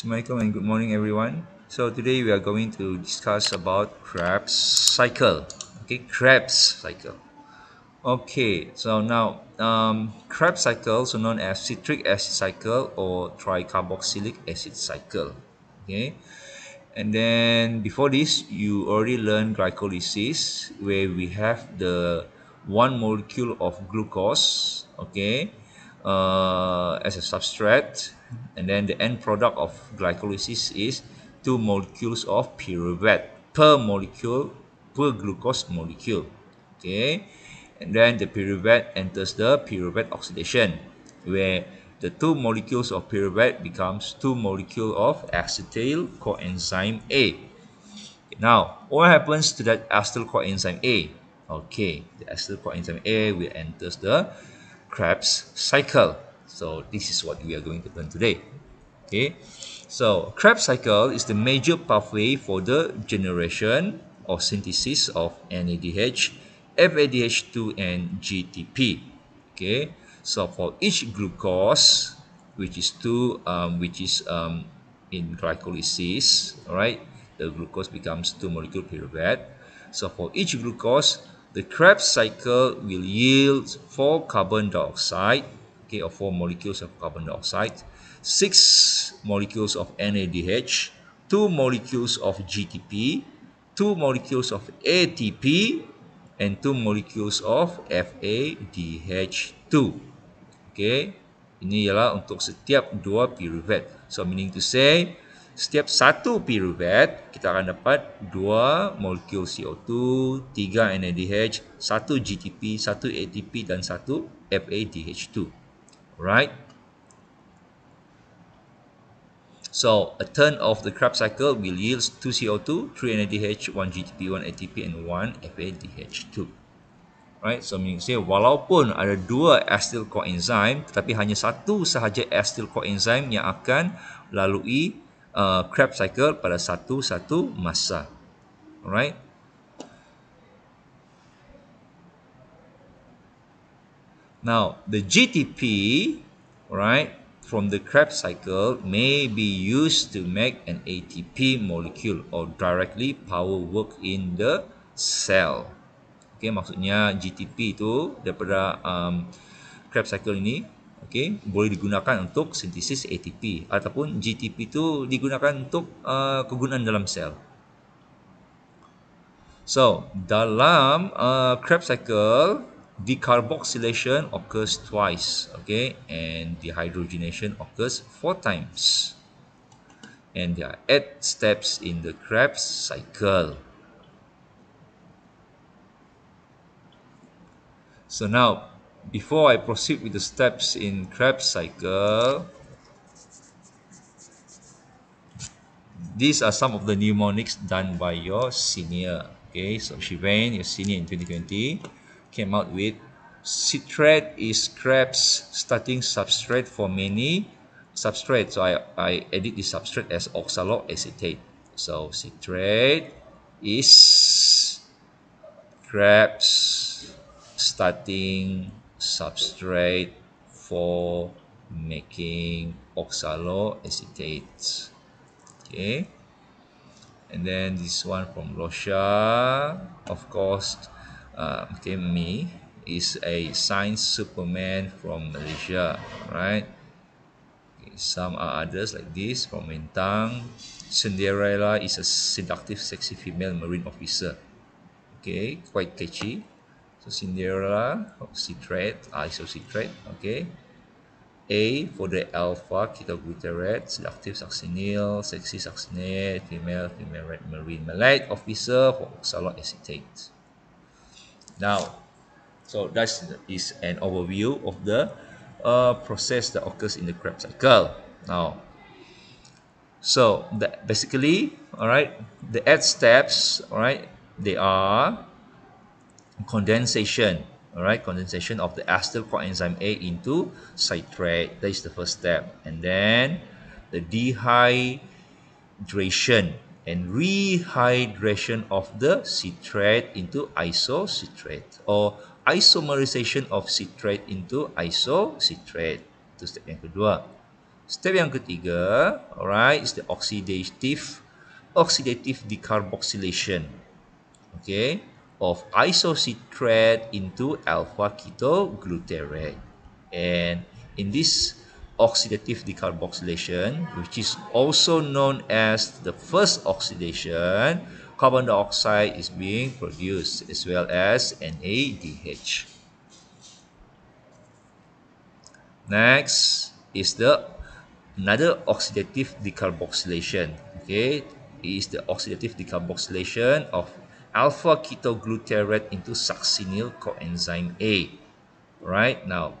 it's Michael and good morning everyone so today we are going to discuss about Krebs cycle okay Krebs cycle okay so now um, Krebs cycle also known as citric acid cycle or tricarboxylic acid cycle okay and then before this you already learned glycolysis where we have the one molecule of glucose okay uh, as a substrate and then the end product of glycolysis is two molecules of pyruvate per molecule per glucose molecule okay and then the pyruvate enters the pyruvate oxidation where the two molecules of pyruvate becomes two molecule of acetyl coenzyme A now what happens to that acetyl coenzyme A okay the acetyl coenzyme A will enters the Krebs cycle. So this is what we are going to learn today. Okay, so Krebs cycle is the major pathway for the generation or synthesis of NADH, FADH2, and GTP. Okay, so for each glucose, which is two, um, which is um, in glycolysis, all right, the glucose becomes two molecule pyruvate. So for each glucose, the Krebs cycle will yield four carbon dioxide, okay, or four molecules of carbon dioxide, six molecules of NADH, two molecules of GTP, two molecules of ATP, and two molecules of FADH2. Okay, ini ialah untuk setiap dua piruvat. So, meaning to say, setiap satu piruvat kita akan dapat dua molekul CO2, tiga NADH, satu GTP, satu ATP dan satu FADH2. Alright. So, a turn of the Krebs cycle will yield 2 CO2, 3 NADH, 1 GTP, 1 ATP and 1 FADH2. Right, so meaning say walaupun ada dua acetyl coenzyme tetapi hanya satu sahaja acetyl coenzyme yang akan lalui uh, Krebs cycle pada satu-satu masa. Alright. Now, the GTP, alright, from the Krebs cycle may be used to make an ATP molecule or directly power work in the cell. Okay, maksudnya GTP itu daripada um, Krebs cycle ini Okey, boleh digunakan untuk sintesis ATP ataupun GTP itu digunakan untuk uh, kegunaan dalam sel. So, dalam uh, Krebs cycle, decarboxylation occurs twice, okay, and dehydrogenation occurs four times. And there are eight steps in the Krebs cycle. So now, before I proceed with the steps in Krebs cycle, these are some of the mnemonics done by your senior. Okay, so Shivain, your senior in 2020, came out with citrate is Krebs starting substrate for many substrates. So I, I edit the substrate as oxaloacetate. So citrate is Krebs starting substrate for making oxaloacetate okay and then this one from Russia of course uh, okay me is a science superman from Malaysia right okay, some are others like this from Mentang Cinderella is a seductive sexy female marine officer okay quite catchy so Cinderella, citrate, isocitrate, okay. A for the alpha ketoglutarate, seductive succinyl, sexy succinate, female, female red marine malate, officer for oxalate acetate. Now, so that is an overview of the uh, process that occurs in the Krebs cycle. Now, so basically, all right, the eight steps, all right, they are condensation all right condensation of the acetyl coenzyme A into citrate that is the first step and then the dehydration and rehydration of the citrate into isocitrate or isomerization of citrate into isocitrate itu step yang kedua step yang ketiga alright is the oxidative oxidative decarboxylation okay of isocitrate into alpha ketoglutarate. And in this oxidative decarboxylation, which is also known as the first oxidation, carbon dioxide is being produced as well as NADH. Next is the another oxidative decarboxylation. Okay, it is the oxidative decarboxylation of alpha ketoglutarate into succinyl coenzyme A. Right now,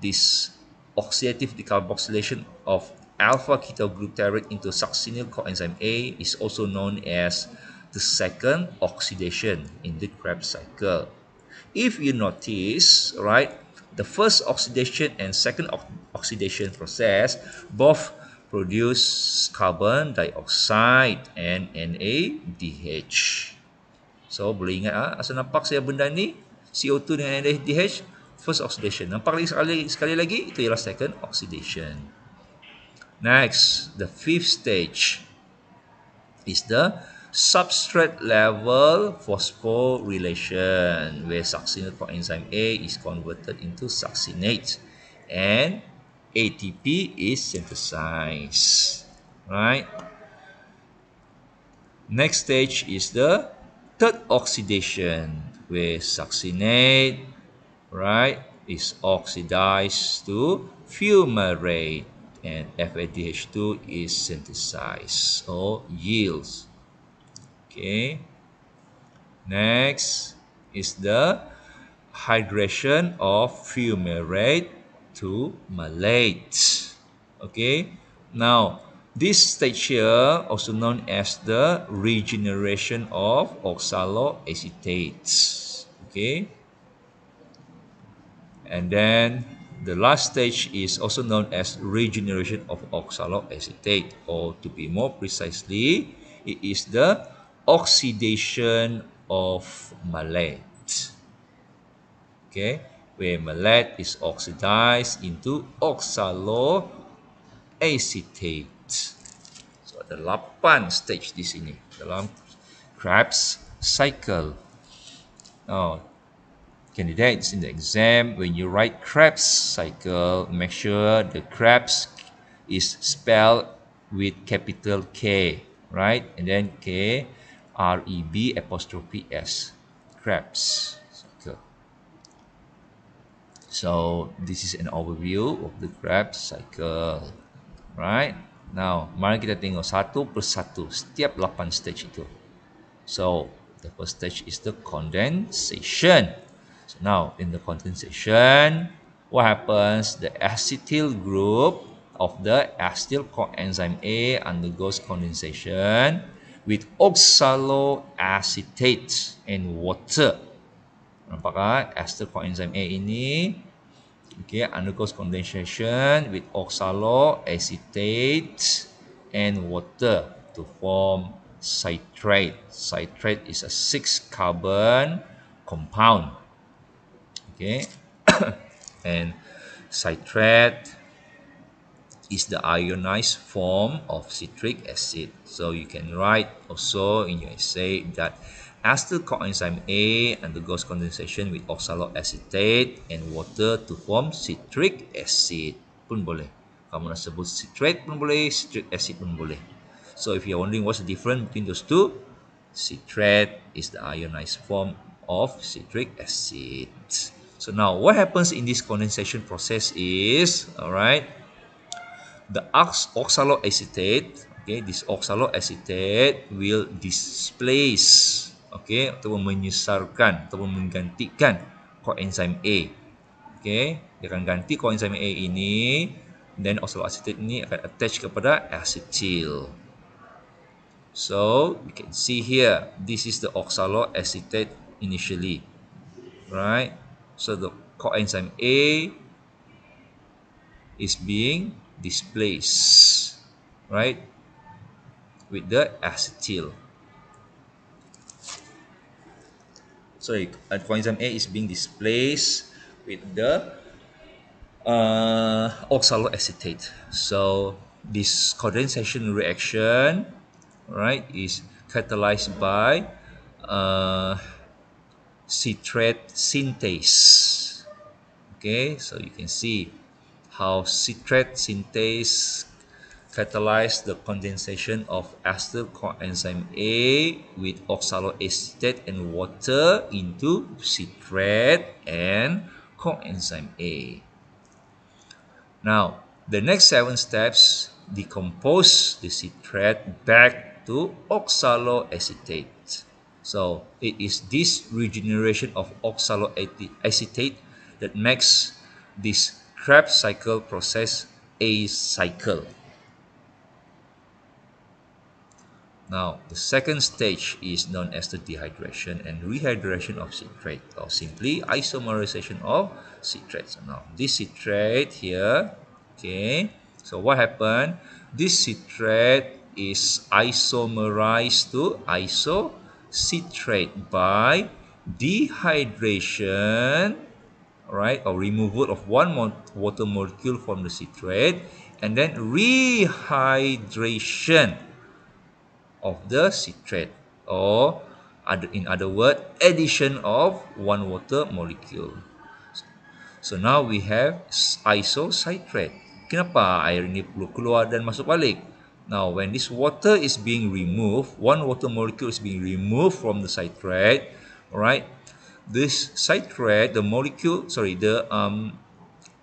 this oxidative decarboxylation of alpha ketoglutarate into succinyl coenzyme A is also known as the second oxidation in the Krebs cycle. If you notice, right, the first oxidation and second oxidation process both produce carbon dioxide and NADH. So boleh ingat ah asal nampak saya benda ni CO2 dengan NADH first oxidation. Nampak lagi sekali sekali lagi itu ialah second oxidation. Next, the fifth stage is the substrate level phosphorylation where succinate for enzyme A is converted into succinate and ATP is synthesized. Right? Next stage is the third oxidation where succinate right is oxidized to fumarate and FADH2 is synthesized or yields okay next is the hydration of fumarate to malate okay now this stage here, also known as the regeneration of oxaloacetates. Okay. And then the last stage is also known as regeneration of oxaloacetate or to be more precisely, it is the oxidation of malate. Okay, where malate is oxidized into oxaloacetate. So ada 8 stage di sini dalam Krebs cycle. Oh, candidates in the exam when you write Krebs cycle, make sure the Krebs is spelled with capital K, right? And then K R E B apostrophe S. Krebs cycle. So, this is an overview of the Krebs cycle, right? Now, mari kita tengok satu persatu setiap lapan stage itu. So, the first stage is the condensation. So, now in the condensation, what happens? The acetyl group of the acetyl coenzyme A undergoes condensation with oxaloacetate and water. Nampak tak? Kan? Acetyl coenzyme A ini okay, undergoes condensation with oxaloacetate and water to form citrate. Citrate is a six carbon compound. Okay, and citrate is the ionized form of citric acid. So you can write also in your essay that acetyl coenzyme A undergoes condensation with oxaloacetate and water to form citric acid pun boleh. Kamu nak sebut citrate pun boleh, citric acid pun boleh. So if you're wondering what's the difference between those two, citrate is the ionized form of citric acid. So now what happens in this condensation process is, all right, the oxaloacetate, okay, this oxaloacetate will displace okey atau menyesarkan atau menggantikan coenzyme A okey dia akan ganti coenzyme A ini dan oxaloacetate ini akan attach kepada acetyl so you can see here this is the oxaloacetate initially right so the coenzyme A is being displaced right with the acetyl So uh, for coenzyme A is being displaced with the uh, oxaloacetate. So this condensation reaction, right, is catalyzed by uh, citrate synthase. Okay, so you can see how citrate synthase catalyze the condensation of acetyl coenzyme A with oxaloacetate and water into citrate and coenzyme A. Now, the next seven steps decompose the citrate back to oxaloacetate. So, it is this regeneration of oxaloacetate that makes this Krebs cycle process a cycle. Now, the second stage is known as the dehydration and rehydration of citrate or simply isomerization of citrates. Now, this citrate here, okay, so what happened? This citrate is isomerized to isocitrate by dehydration, right, or removal of one water molecule from the citrate and then rehydration of the citrate or in other words addition of one water molecule. So now we have isocitrate. Kenapa air ini perlu keluar dan masuk balik? Now when this water is being removed, one water molecule is being removed from the citrate, right? This citrate, the molecule, sorry, the um,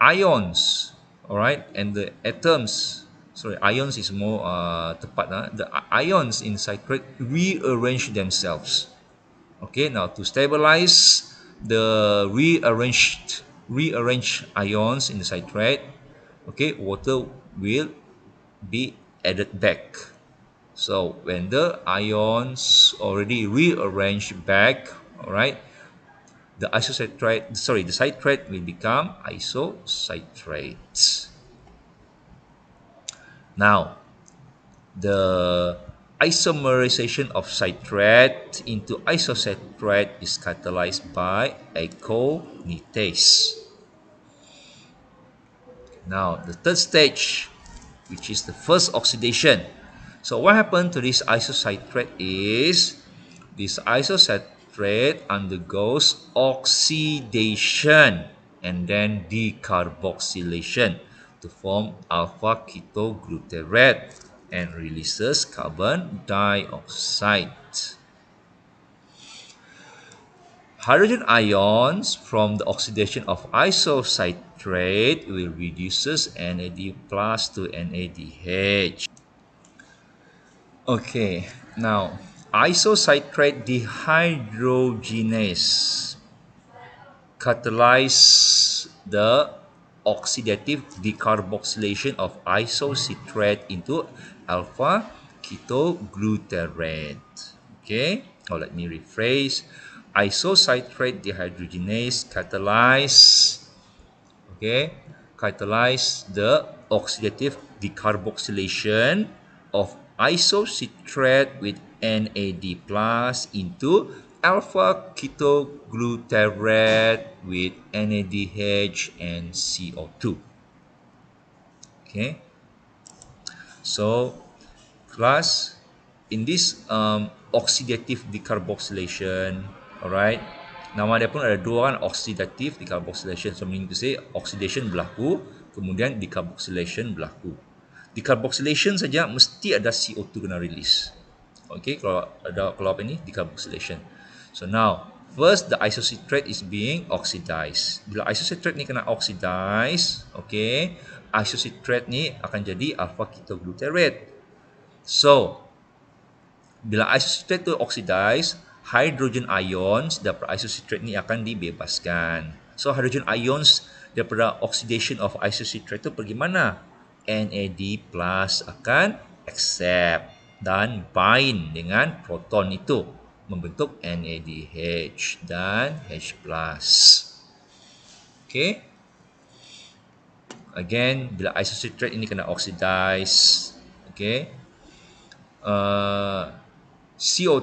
ions, all right, and the atoms sorry ions is more uh, tepat uh, the ions in citrate rearrange themselves okay now to stabilize the rearranged rearranged ions in the citrate okay water will be added back so when the ions already rearranged back all right the isocitrate sorry the citrate will become isocitrate now, the isomerization of citrate into isocitrate is catalyzed by aconitase. Now, the third stage, which is the first oxidation. So what happened to this isocitrate is this isocitrate undergoes oxidation and then decarboxylation to form alpha ketoglutarate and releases carbon dioxide. Hydrogen ions from the oxidation of isocitrate will reduce NAD plus to NADH. Okay, now isocitrate dehydrogenase catalyze the oxidative decarboxylation of isocitrate into alpha ketoglutarate. Okay, or oh, let me rephrase. Isocitrate dehydrogenase catalyze okay, catalyze the oxidative decarboxylation of isocitrate with NAD plus into alpha keto glutarate with NADH and CO2. Okay. So, plus in this um, oxidative decarboxylation, alright, nama dia pun ada dua kan, oxidative decarboxylation. So, meaning to say, oxidation berlaku, kemudian decarboxylation berlaku. Decarboxylation saja mesti ada CO2 kena release. Okay, kalau ada kalau apa ini decarboxylation. So now, first the isocitrate is being oxidized. Bila isocitrate ni kena oxidize, okay, isocitrate ni akan jadi alpha ketoglutarate. So, bila isocitrate tu oxidize, hydrogen ions daripada isocitrate ni akan dibebaskan. So, hydrogen ions daripada oxidation of isocitrate tu pergi mana? NAD plus akan accept dan bind dengan proton itu membentuk NADH dan H+. Okay. Again, bila isocitrate ini kena oxidize. Okay. Uh, CO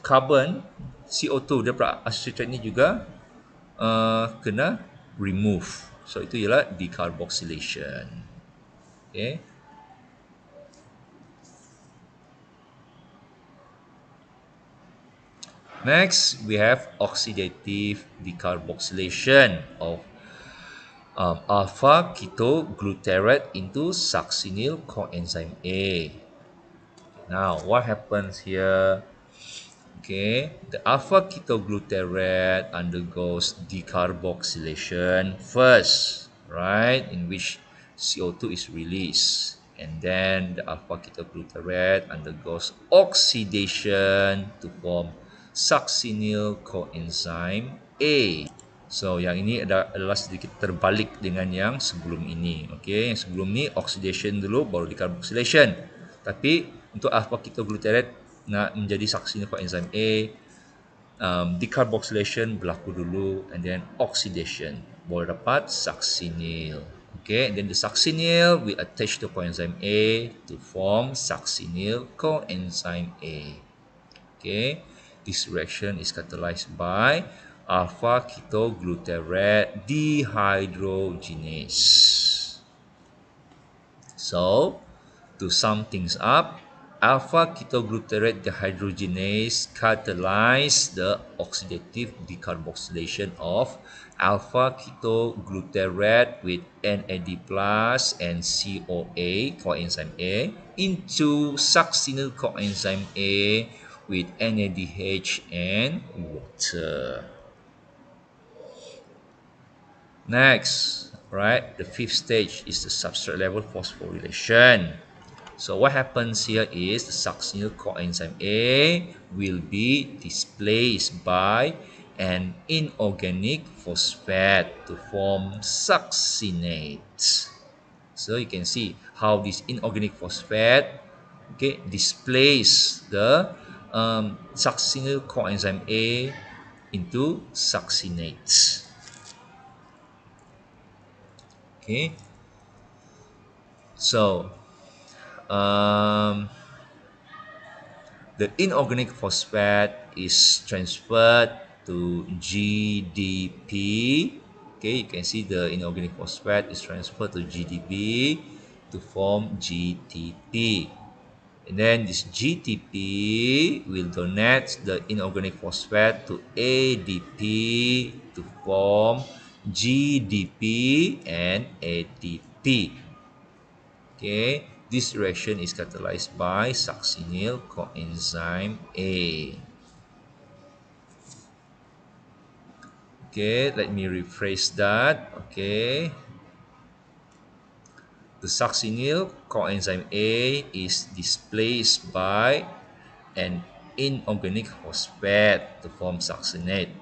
carbon CO2 daripada isocitrate ini juga uh, kena remove. So itu ialah decarboxylation. Okay. Next, we have oxidative decarboxylation of um, alpha ketoglutarate into succinyl coenzyme A. Now, what happens here? Okay, the alpha ketoglutarate undergoes decarboxylation first, right? In which CO2 is released. And then the alpha ketoglutarate undergoes oxidation to form succinyl coenzyme A. So yang ini adalah sedikit terbalik dengan yang sebelum ini. Okay, yang sebelum ni oxidation dulu baru decarboxylation. Tapi untuk apa kita ketoglutarate nak menjadi succinyl coenzyme A um, decarboxylation berlaku dulu and then oxidation boleh dapat succinyl. Okay, and then the succinyl we attach to coenzyme A to form succinyl coenzyme A. Okay, This reaction is catalyzed by alpha ketoglutarate dehydrogenase. So, to sum things up, alpha ketoglutarate dehydrogenase catalyzes the oxidative decarboxylation of alpha ketoglutarate with NAD plus and CoA coenzyme A into succinyl coenzyme A with NADH and water. Next, right, the fifth stage is the substrate level phosphorylation. So what happens here is the succinyl coenzyme A will be displaced by an inorganic phosphate to form succinate. So you can see how this inorganic phosphate okay, displaces the um, succinyl coenzyme A into succinates. Okay, so um, the inorganic phosphate is transferred to GDP. Okay, you can see the inorganic phosphate is transferred to GDP to form GTP. And then this GTP will donate the inorganic phosphate to ADP to form GDP and ATP. Okay, this reaction is catalyzed by succinyl coenzyme A. Okay, let me rephrase that. Okay. The succinyl coenzyme A is displaced by an inorganic phosphate to form succinate.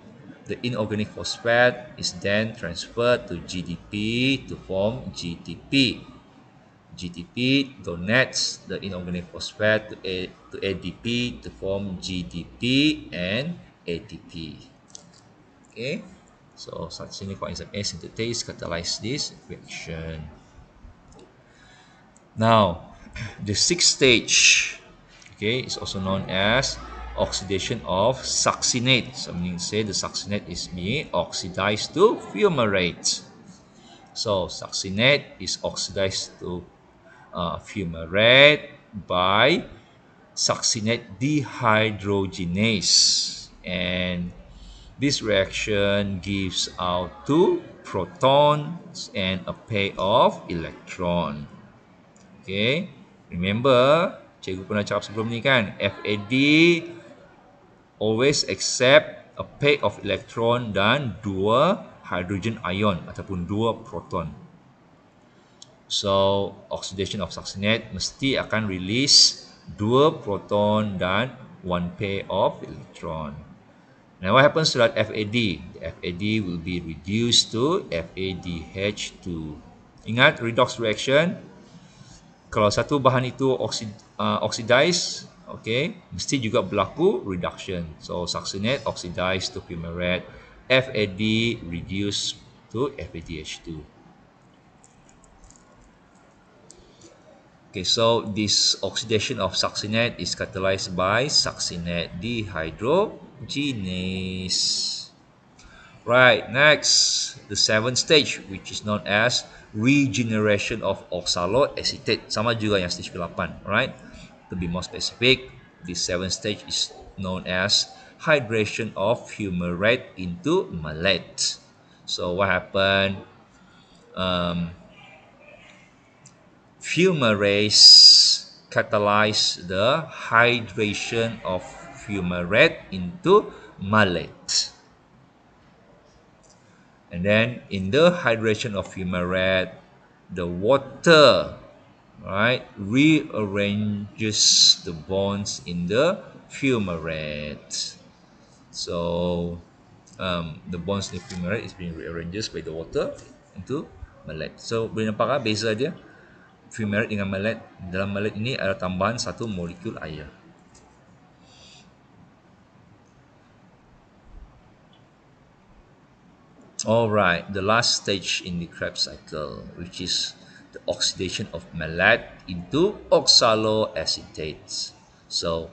The inorganic phosphate is then transferred to GDP to form GTP. GTP donates the inorganic phosphate to, A, to ADP to form GDP and ATP. Okay, so succinate coenzyme A synthetase catalyzes this reaction. Now, the sixth stage, okay, is also known as oxidation of succinate. So meaning say the succinate is being oxidized to fumarate. So succinate is oxidized to uh, fumarate by succinate dehydrogenase and this reaction gives out two protons and a pair of electrons. Okay. Remember, cikgu pernah cakap sebelum ni kan, FAD always accept a pair of electron dan dua hydrogen ion ataupun dua proton. So, oxidation of succinate mesti akan release dua proton dan one pair of electron. Now, what happens to that FAD? The FAD will be reduced to FADH2. Ingat, redox reaction, kalau satu bahan itu oxid, uh, oxidize okay, mesti juga berlaku reduction so succinate oxidize to fumarate FAD reduce to FADH2 Okay, so this oxidation of succinate is catalyzed by succinate dehydrogenase. Right, next, the seventh stage which is known as regeneration of oxalate acetate. Sama juga yang stage ke-8, right? To be more specific, the seventh stage is known as hydration of fumarate into malate. So what happened? Um, fumarase catalyze the hydration of fumarate into malate. And then in the hydration of fumarate, the water right, rearranges the bonds in the fumarate. So um, the bonds in the fumarate is being rearranged by the water into malat. So boleh nampak kan beza dia? Fumarate dengan malat. Dalam malat ini ada tambahan satu molekul air. Alright, the last stage in the Krebs cycle, which is the oxidation of malate into oxaloacetate. So,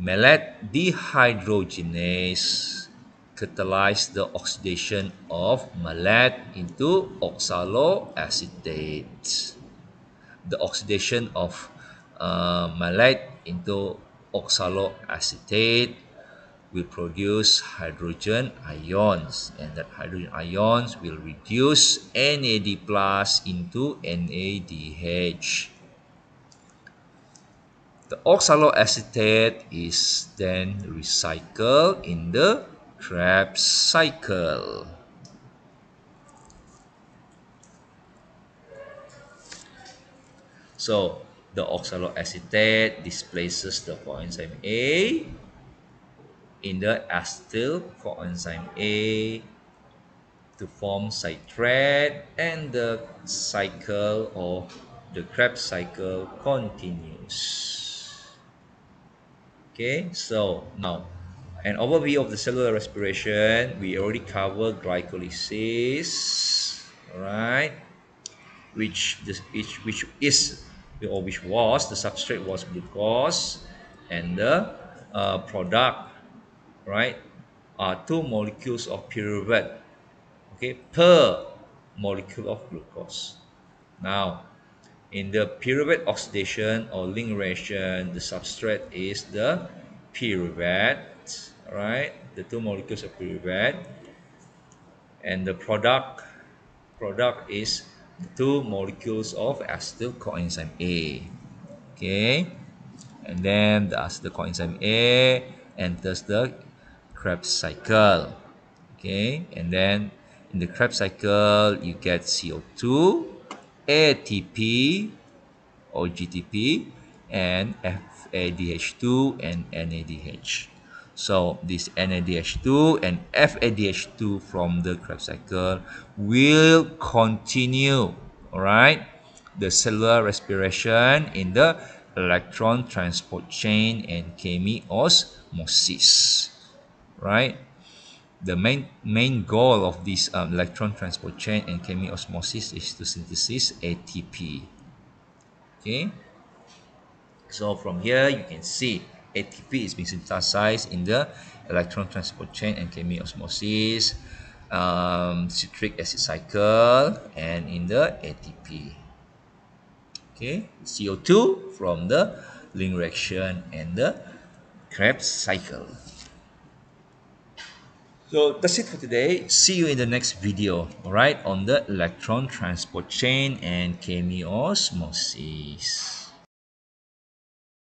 malate dehydrogenase catalyzes the oxidation of malate into oxaloacetate. The oxidation of uh, malate into oxaloacetate will produce hydrogen ions and that hydrogen ions will reduce NAD plus into NADH. The oxaloacetate is then recycled in the Krebs cycle. So the oxaloacetate displaces the coenzyme A in the acetyl coenzyme A to form citrate and the cycle or the Krebs cycle continues. Okay, so now an overview of the cellular respiration. We already covered glycolysis, alright, which this which which is or which was the substrate was glucose and the uh, product right, are two molecules of pyruvate, okay, per molecule of glucose. Now, in the pyruvate oxidation or link reaction, the substrate is the pyruvate, right? The two molecules of pyruvate, and the product product is the two molecules of acetyl coenzyme A. Okay, and then the acetyl coenzyme A enters the Krebs cycle okay and then in the Krebs cycle you get CO2 ATP or GTP and FADH2 and NADH so this NADH2 and FADH2 from the Krebs cycle will continue all right the cellular respiration in the electron transport chain and chemiosmosis right? The main, main goal of this um, electron transport chain and chemiosmosis is to synthesize ATP. Okay, so from here you can see ATP is being synthesized in the electron transport chain and chemiosmosis, um, citric acid cycle, and in the ATP. Okay, CO2 from the link reaction and the Krebs cycle. So that's it for today. See you in the next video, alright, on the electron transport chain and chemiosmosis.